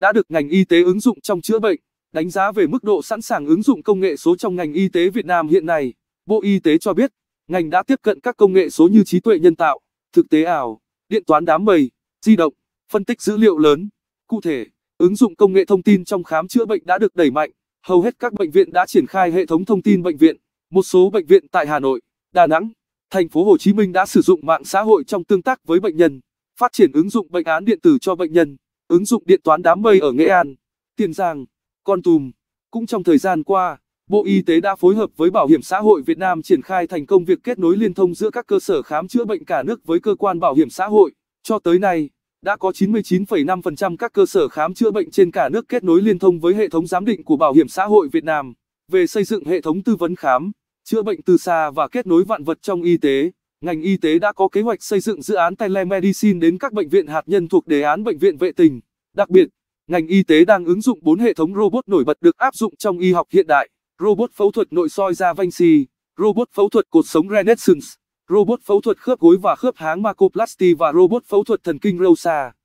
đã được ngành y tế ứng dụng trong chữa bệnh. Đánh giá về mức độ sẵn sàng ứng dụng công nghệ số trong ngành y tế Việt Nam hiện nay, Bộ Y tế cho biết, ngành đã tiếp cận các công nghệ số như trí tuệ nhân tạo, thực tế ảo, điện toán đám mây, di động, phân tích dữ liệu lớn. Cụ thể, ứng dụng công nghệ thông tin trong khám chữa bệnh đã được đẩy mạnh, hầu hết các bệnh viện đã triển khai hệ thống thông tin bệnh viện. Một số bệnh viện tại Hà Nội, Đà Nẵng, thành phố Hồ Chí Minh đã sử dụng mạng xã hội trong tương tác với bệnh nhân, phát triển ứng dụng bệnh án điện tử cho bệnh nhân. Ứng dụng điện toán đám mây ở Nghệ An, Tiền Giang, Con Tum. Cũng trong thời gian qua, Bộ Y tế đã phối hợp với Bảo hiểm xã hội Việt Nam triển khai thành công việc kết nối liên thông giữa các cơ sở khám chữa bệnh cả nước với cơ quan bảo hiểm xã hội. Cho tới nay, đã có 99,5% các cơ sở khám chữa bệnh trên cả nước kết nối liên thông với hệ thống giám định của Bảo hiểm xã hội Việt Nam về xây dựng hệ thống tư vấn khám, chữa bệnh từ xa và kết nối vạn vật trong y tế ngành y tế đã có kế hoạch xây dựng dự án telemedicine đến các bệnh viện hạt nhân thuộc đề án bệnh viện vệ tinh. Đặc biệt, ngành y tế đang ứng dụng 4 hệ thống robot nổi bật được áp dụng trong y học hiện đại, robot phẫu thuật nội soi da Vinci, robot phẫu thuật cột sống Renaissance, robot phẫu thuật khớp gối và khớp háng Macoplasty và robot phẫu thuật thần kinh Rosa.